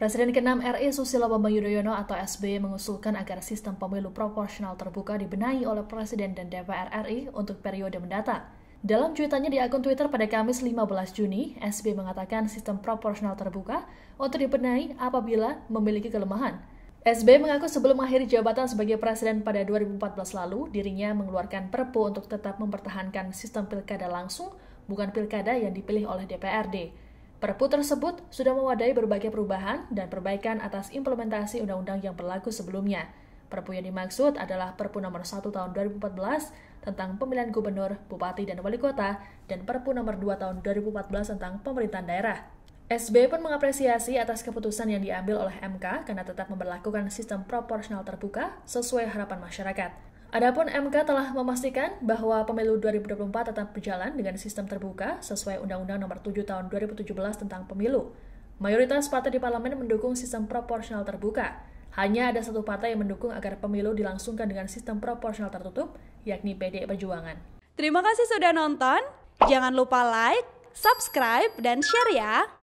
Presiden ke-6 RI Susilo Bambang Yudhoyono atau SBY mengusulkan agar sistem pemilu proporsional terbuka dibenahi oleh Presiden dan DPR RI untuk periode mendatang. Dalam cuitannya di akun Twitter pada Kamis 15 Juni, SB mengatakan sistem proporsional terbuka untuk dibenahi apabila memiliki kelemahan. SB mengaku sebelum mengakhiri jabatan sebagai presiden pada 2014 lalu, dirinya mengeluarkan perpu untuk tetap mempertahankan sistem pilkada langsung, bukan pilkada yang dipilih oleh DPRD. Perpu tersebut sudah mewadai berbagai perubahan dan perbaikan atas implementasi undang-undang yang berlaku sebelumnya. Perpu yang dimaksud adalah Perpu nomor 1 tahun 2014 tentang pemilihan gubernur, bupati, dan wali kota, dan Perpu nomor 2 tahun 2014 tentang pemerintahan daerah. SB pun mengapresiasi atas keputusan yang diambil oleh MK karena tetap memperlakukan sistem proporsional terbuka sesuai harapan masyarakat. Adapun MK telah memastikan bahwa pemilu 2024 tetap berjalan dengan sistem terbuka sesuai Undang-Undang Nomor 7 Tahun 2017 tentang Pemilu. Mayoritas partai di parlemen mendukung sistem proporsional terbuka. Hanya ada satu partai yang mendukung agar pemilu dilangsungkan dengan sistem proporsional tertutup, yakni PD Perjuangan. Terima kasih sudah nonton. Jangan lupa like, subscribe, dan share ya.